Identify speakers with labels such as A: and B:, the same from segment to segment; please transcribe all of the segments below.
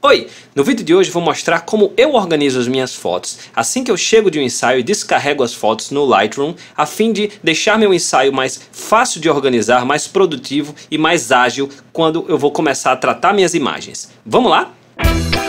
A: Oi! No vídeo de hoje vou mostrar como eu organizo as minhas fotos. Assim que eu chego de um ensaio, e descarrego as fotos no Lightroom, a fim de deixar meu ensaio mais fácil de organizar, mais produtivo e mais ágil quando eu vou começar a tratar minhas imagens. Vamos lá? Música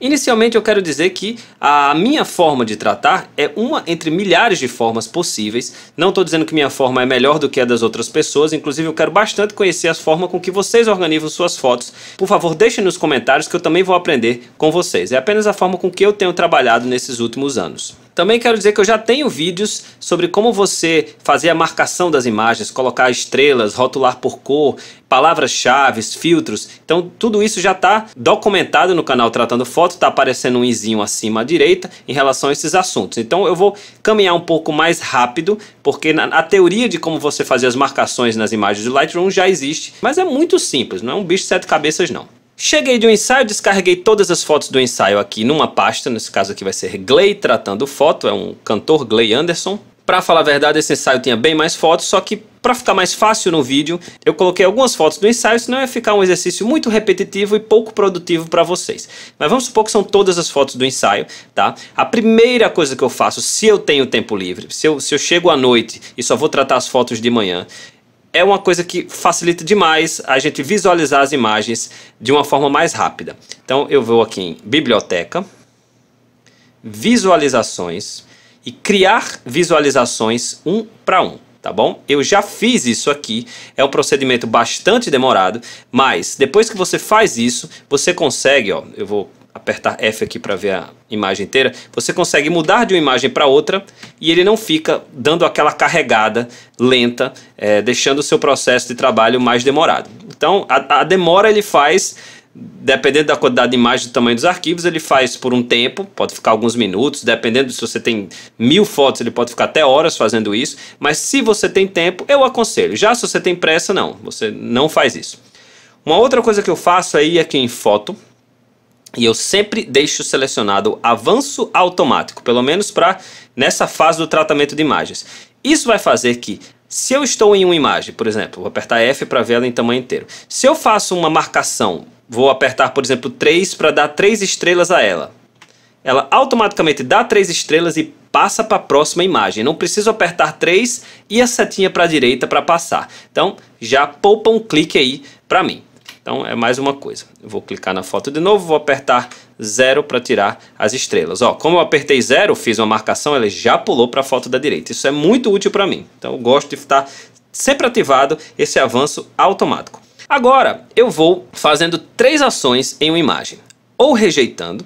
A: Inicialmente eu quero dizer que a minha forma de tratar é uma entre milhares de formas possíveis. Não estou dizendo que minha forma é melhor do que a das outras pessoas, inclusive eu quero bastante conhecer a forma com que vocês organizam suas fotos. Por favor, deixem nos comentários que eu também vou aprender com vocês. É apenas a forma com que eu tenho trabalhado nesses últimos anos. Também quero dizer que eu já tenho vídeos sobre como você fazer a marcação das imagens, colocar estrelas, rotular por cor, palavras-chave, filtros. Então tudo isso já está documentado no canal Tratando Foto, está aparecendo um izinho acima à direita em relação a esses assuntos. Então eu vou caminhar um pouco mais rápido, porque na, a teoria de como você fazer as marcações nas imagens do Lightroom já existe, mas é muito simples, não é um bicho de sete cabeças não. Cheguei de um ensaio, descarreguei todas as fotos do ensaio aqui numa pasta, nesse caso aqui vai ser Gley tratando foto, é um cantor Gley Anderson. Para falar a verdade, esse ensaio tinha bem mais fotos, só que para ficar mais fácil no vídeo, eu coloquei algumas fotos do ensaio, senão ia ficar um exercício muito repetitivo e pouco produtivo para vocês. Mas vamos supor que são todas as fotos do ensaio, tá? A primeira coisa que eu faço, se eu tenho tempo livre, se eu, se eu chego à noite e só vou tratar as fotos de manhã, é uma coisa que facilita demais a gente visualizar as imagens de uma forma mais rápida. Então eu vou aqui em biblioteca, visualizações e criar visualizações um para um tá bom? Eu já fiz isso aqui, é um procedimento bastante demorado, mas depois que você faz isso, você consegue, ó, eu vou apertar F aqui para ver a imagem inteira, você consegue mudar de uma imagem para outra e ele não fica dando aquela carregada lenta, é, deixando o seu processo de trabalho mais demorado. Então, a, a demora ele faz dependendo da quantidade de imagem do tamanho dos arquivos, ele faz por um tempo, pode ficar alguns minutos, dependendo se você tem mil fotos, ele pode ficar até horas fazendo isso, mas se você tem tempo, eu aconselho. Já se você tem pressa, não, você não faz isso. Uma outra coisa que eu faço aí é aqui em foto, e eu sempre deixo selecionado avanço automático, pelo menos para nessa fase do tratamento de imagens. Isso vai fazer que se eu estou em uma imagem, por exemplo, vou apertar F para vê-la em tamanho inteiro. Se eu faço uma marcação, vou apertar, por exemplo, 3 para dar 3 estrelas a ela. Ela automaticamente dá 3 estrelas e passa para a próxima imagem. Não preciso apertar 3 e a setinha para a direita para passar. Então, já poupa um clique aí para mim. Então é mais uma coisa. Eu vou clicar na foto de novo, vou apertar zero para tirar as estrelas. Ó, como eu apertei zero, fiz uma marcação, ele já pulou para a foto da direita. Isso é muito útil para mim. Então eu gosto de estar sempre ativado esse avanço automático. Agora eu vou fazendo três ações em uma imagem. Ou rejeitando,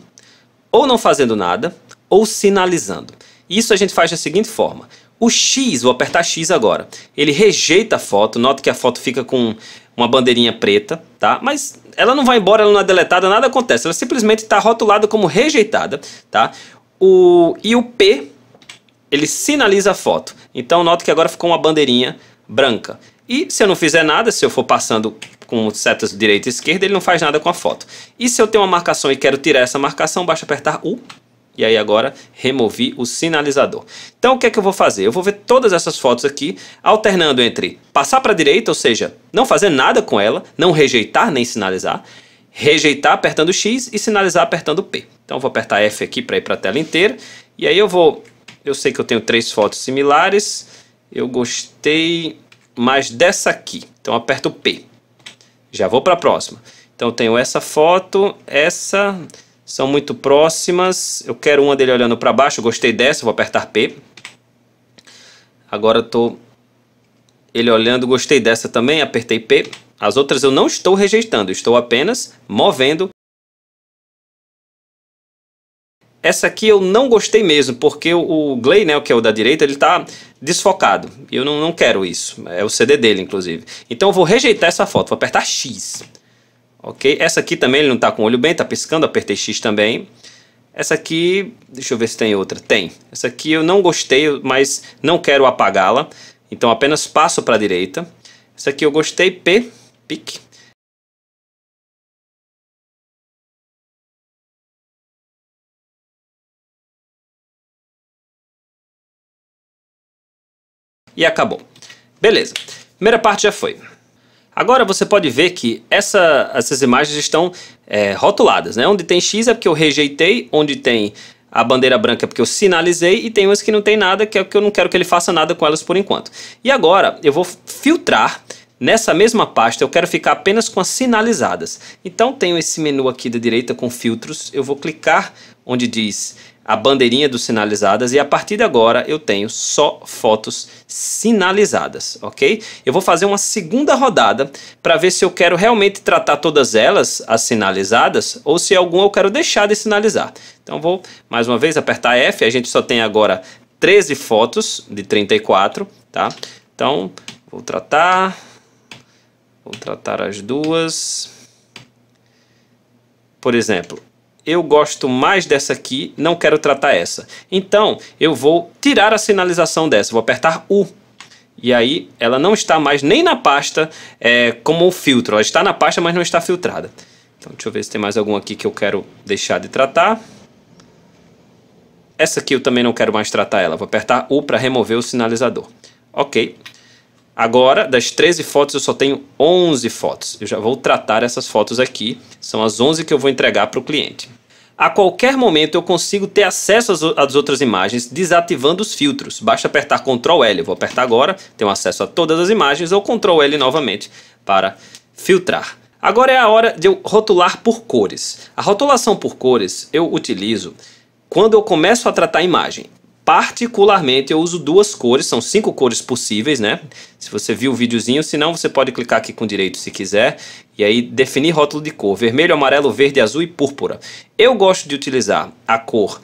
A: ou não fazendo nada, ou sinalizando. Isso a gente faz da seguinte forma. O X, vou apertar X agora, ele rejeita a foto, nota que a foto fica com uma bandeirinha preta, tá? Mas ela não vai embora, ela não é deletada, nada acontece, ela simplesmente está rotulada como rejeitada, tá? O, e o P, ele sinaliza a foto, então nota que agora ficou uma bandeirinha branca. E se eu não fizer nada, se eu for passando com setas direita e esquerda, ele não faz nada com a foto. E se eu tenho uma marcação e quero tirar essa marcação, basta apertar U e aí agora removi o sinalizador. Então o que é que eu vou fazer? Eu vou ver todas essas fotos aqui alternando entre passar para a direita, ou seja, não fazer nada com ela, não rejeitar nem sinalizar, rejeitar apertando X e sinalizar apertando P. Então eu vou apertar F aqui para ir para a tela inteira. E aí eu vou, eu sei que eu tenho três fotos similares, eu gostei mais dessa aqui. Então aperto P. Já vou para a próxima. Então eu tenho essa foto, essa, são muito próximas. Eu quero uma dele olhando para baixo. Eu gostei dessa, vou apertar P. Agora estou ele olhando, gostei dessa também, apertei P. As outras eu não estou rejeitando, estou apenas movendo. Essa aqui eu não gostei mesmo, porque o Glay, né, que é o da direita, ele está desfocado. E eu não, não quero isso, é o CD dele, inclusive. Então eu vou rejeitar essa foto, vou apertar X ok? Essa aqui também ele não está com o olho bem, está piscando, apertei X também. Essa aqui, deixa eu ver se tem outra, tem. Essa aqui eu não gostei, mas não quero apagá-la, então apenas passo para a direita. Essa aqui eu gostei, P, pique. E acabou. Beleza. Primeira parte já foi. Agora você pode ver que essa, essas imagens estão é, rotuladas, né? Onde tem X é porque eu rejeitei, onde tem a bandeira branca é porque eu sinalizei e tem umas que não tem nada, que é porque eu não quero que ele faça nada com elas por enquanto. E agora eu vou filtrar Nessa mesma pasta eu quero ficar apenas com as sinalizadas. Então tenho esse menu aqui da direita com filtros, eu vou clicar onde diz a bandeirinha dos sinalizadas e a partir de agora eu tenho só fotos sinalizadas, ok? Eu vou fazer uma segunda rodada para ver se eu quero realmente tratar todas elas, as sinalizadas, ou se alguma eu quero deixar de sinalizar. Então vou mais uma vez apertar F, a gente só tem agora 13 fotos de 34, tá? Então vou tratar, vou tratar as duas. Por exemplo, eu gosto mais dessa aqui, não quero tratar essa. Então, eu vou tirar a sinalização dessa, vou apertar U. E aí, ela não está mais nem na pasta é, como o filtro. Ela está na pasta, mas não está filtrada. Então, deixa eu ver se tem mais alguma aqui que eu quero deixar de tratar. Essa aqui eu também não quero mais tratar ela. Vou apertar U para remover o sinalizador. Ok. Agora, das 13 fotos, eu só tenho 11 fotos. Eu já vou tratar essas fotos aqui. São as 11 que eu vou entregar para o cliente. A qualquer momento eu consigo ter acesso às outras imagens desativando os filtros. Basta apertar Ctrl L. Eu vou apertar agora, tenho acesso a todas as imagens, ou Ctrl L novamente para filtrar. Agora é a hora de eu rotular por cores. A rotulação por cores eu utilizo quando eu começo a tratar a imagem. Particularmente eu uso duas cores, são cinco cores possíveis, né? Se você viu o videozinho, se não você pode clicar aqui com direito se quiser e aí definir rótulo de cor, vermelho, amarelo, verde, azul e púrpura. Eu gosto de utilizar a cor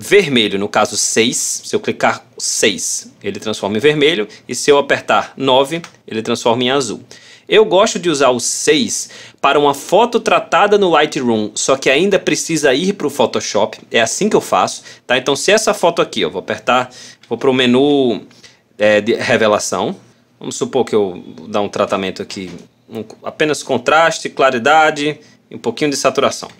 A: vermelho, no caso 6, se eu clicar 6, ele transforma em vermelho e se eu apertar 9, ele transforma em azul. Eu gosto de usar o 6 para uma foto tratada no Lightroom, só que ainda precisa ir para o Photoshop. É assim que eu faço, tá? Então se essa foto aqui, eu vou apertar, vou para o menu é, de revelação. Vamos supor que eu dar um tratamento aqui, um, apenas contraste, claridade e um pouquinho de saturação.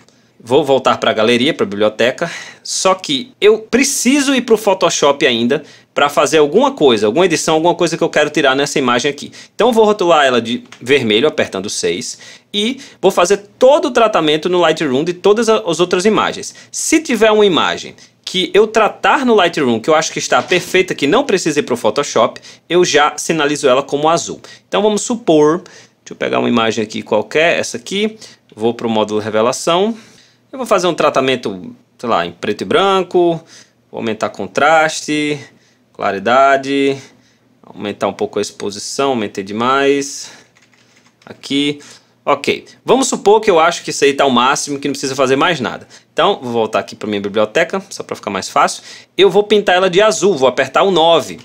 A: Vou voltar para a galeria, para a biblioteca. Só que eu preciso ir para o Photoshop ainda para fazer alguma coisa, alguma edição, alguma coisa que eu quero tirar nessa imagem aqui. Então eu vou rotular ela de vermelho, apertando 6, e vou fazer todo o tratamento no Lightroom de todas as outras imagens. Se tiver uma imagem que eu tratar no Lightroom, que eu acho que está perfeita, que não precisa ir para o Photoshop, eu já sinalizo ela como azul. Então vamos supor, deixa eu pegar uma imagem aqui qualquer, essa aqui, vou para o módulo revelação, eu vou fazer um tratamento, sei lá, em preto e branco, vou aumentar contraste, claridade, aumentar um pouco a exposição, aumentei demais. Aqui, ok. Vamos supor que eu acho que isso aí está o máximo, que não precisa fazer mais nada. Então, vou voltar aqui para minha biblioteca, só para ficar mais fácil. Eu vou pintar ela de azul, vou apertar o 9.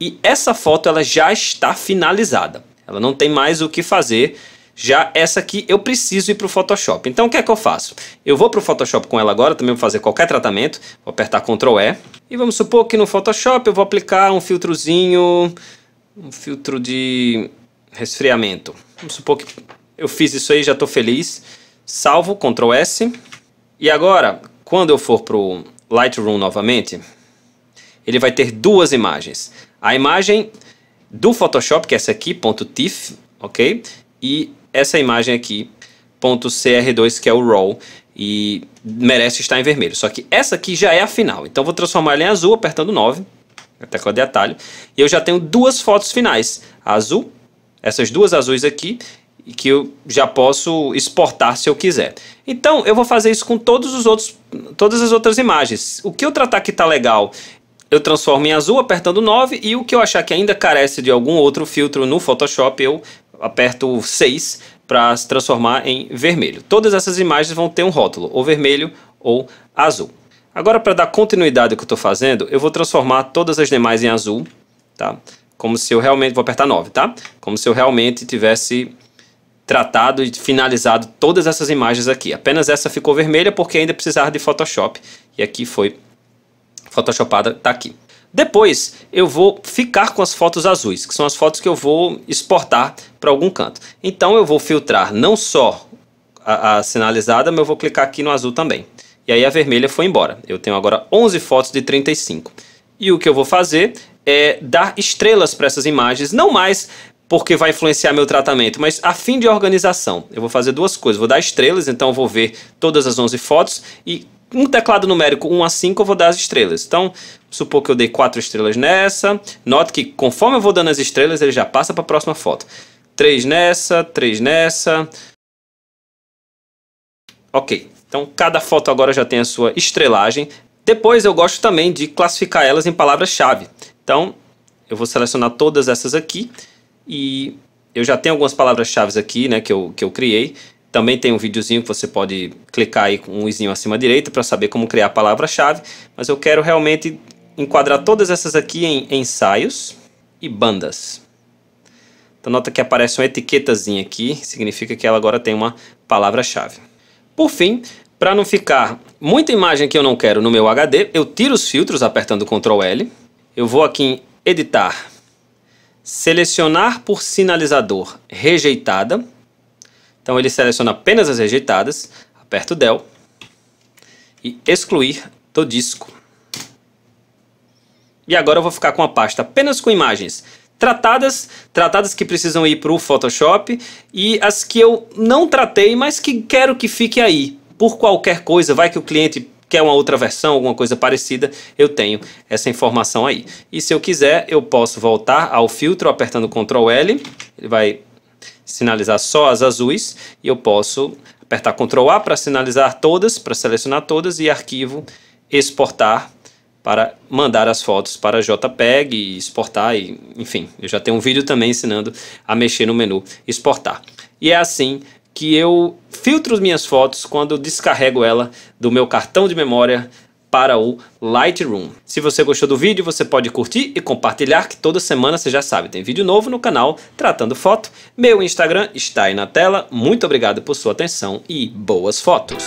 A: E essa foto ela já está finalizada. Ela não tem mais o que fazer já essa aqui eu preciso ir para o Photoshop. Então o que é que eu faço? Eu vou para o Photoshop com ela agora, também vou fazer qualquer tratamento. Vou apertar Ctrl E. E vamos supor que no Photoshop eu vou aplicar um filtrozinho, um filtro de resfriamento. Vamos supor que eu fiz isso aí, já estou feliz. Salvo, Ctrl S. E agora, quando eu for para o Lightroom novamente, ele vai ter duas imagens. A imagem do Photoshop, que é essa aqui, .tif, ok? E essa imagem aqui, .cr2, que é o RAW, e merece estar em vermelho. Só que essa aqui já é a final, então vou transformar ela em azul apertando 9, a tecla de atalho, e eu já tenho duas fotos finais, a azul, essas duas azuis aqui, que eu já posso exportar se eu quiser. Então eu vou fazer isso com todos os outros, todas as outras imagens. O que eu tratar que está legal eu transformo em azul apertando 9 e o que eu achar que ainda carece de algum outro filtro no Photoshop eu aperto 6 para se transformar em vermelho. Todas essas imagens vão ter um rótulo, ou vermelho ou azul. Agora, para dar continuidade ao que eu estou fazendo, eu vou transformar todas as demais em azul, tá? Como se eu realmente... Vou apertar 9, tá? Como se eu realmente tivesse tratado e finalizado todas essas imagens aqui. Apenas essa ficou vermelha porque ainda precisava de Photoshop. E aqui foi Photoshopada, tá aqui. Depois eu vou ficar com as fotos azuis, que são as fotos que eu vou exportar para algum canto. Então eu vou filtrar não só a, a, sinalizada, mas eu vou clicar aqui no azul também. E aí a vermelha foi embora. Eu tenho agora 11 fotos de 35. E o que eu vou fazer é dar estrelas para essas imagens, não mais porque vai influenciar meu tratamento, mas a fim de organização. Eu vou fazer duas coisas, vou dar estrelas, então eu vou ver todas as 11 fotos e um teclado numérico 1 a 5, eu vou dar as estrelas. Então, supor que eu dei 4 estrelas nessa. Note que conforme eu vou dando as estrelas, ele já passa para a próxima foto. 3 nessa, 3 nessa. Ok, então cada foto agora já tem a sua estrelagem. Depois eu gosto também de classificar elas em palavras-chave. Então, eu vou selecionar todas essas aqui e eu já tenho algumas palavras-chave aqui, né, que eu, que eu criei. Também tem um videozinho que você pode clicar aí com um izinho acima à direita para saber como criar a palavra-chave, mas eu quero realmente enquadrar todas essas aqui em ensaios e bandas. Então nota que aparece uma etiquetazinha aqui, significa que ela agora tem uma palavra-chave. Por fim, para não ficar muita imagem que eu não quero no meu HD, eu tiro os filtros apertando Ctrl L. Eu vou aqui em editar, selecionar por sinalizador rejeitada então ele seleciona apenas as rejeitadas, aperta o del e excluir do disco. E agora eu vou ficar com a pasta apenas com imagens tratadas, tratadas que precisam ir para o Photoshop e as que eu não tratei, mas que quero que fique aí. Por qualquer coisa, vai que o cliente quer uma outra versão, alguma coisa parecida, eu tenho essa informação aí. E se eu quiser, eu posso voltar ao filtro apertando Ctrl L, ele vai sinalizar só as azuis e eu posso apertar Ctrl A para sinalizar todas, para selecionar todas e arquivo exportar para mandar as fotos para JPEG e exportar e enfim, eu já tenho um vídeo também ensinando a mexer no menu exportar. E é assim que eu filtro minhas fotos quando descarrego ela do meu cartão de memória para o Lightroom. Se você gostou do vídeo, você pode curtir e compartilhar, que toda semana você já sabe, tem vídeo novo no canal Tratando Foto. Meu Instagram está aí na tela. Muito obrigado por sua atenção e boas fotos!